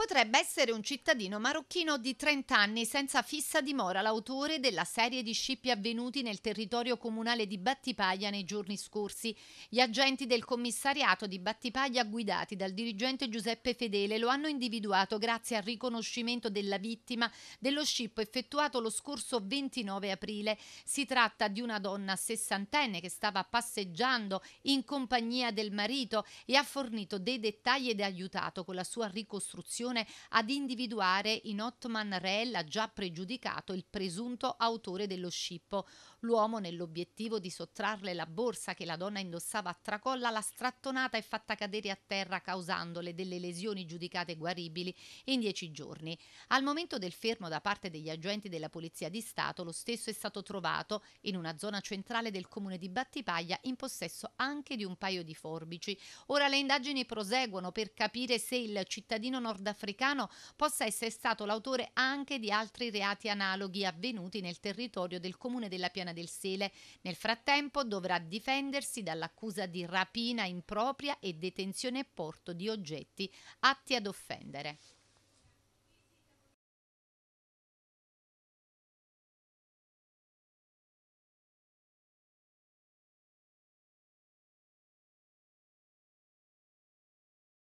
Potrebbe essere un cittadino marocchino di 30 anni senza fissa dimora l'autore della serie di scippi avvenuti nel territorio comunale di Battipaglia nei giorni scorsi. Gli agenti del commissariato di Battipaglia guidati dal dirigente Giuseppe Fedele lo hanno individuato grazie al riconoscimento della vittima dello scippo effettuato lo scorso 29 aprile. Si tratta di una donna sessantenne che stava passeggiando in compagnia del marito e ha fornito dei dettagli ed aiutato con la sua ricostruzione Cassazione ad individuare in Ottman Rella, già pregiudicato, il presunto autore dello scippo. L'uomo, nell'obiettivo di sottrarle la borsa che la donna indossava a tracolla, l'ha strattonata e fatta cadere a terra causandole delle lesioni giudicate guaribili in dieci giorni. Al momento del fermo da parte degli agenti della Polizia di Stato, lo stesso è stato trovato in una zona centrale del comune di Battipaglia in possesso anche di un paio di forbici. Ora le indagini proseguono per capire se il cittadino nordafricano africano possa essere stato l'autore anche di altri reati analoghi avvenuti nel territorio del comune della Piana del Sele. Nel frattempo dovrà difendersi dall'accusa di rapina impropria e detenzione e porto di oggetti atti ad offendere.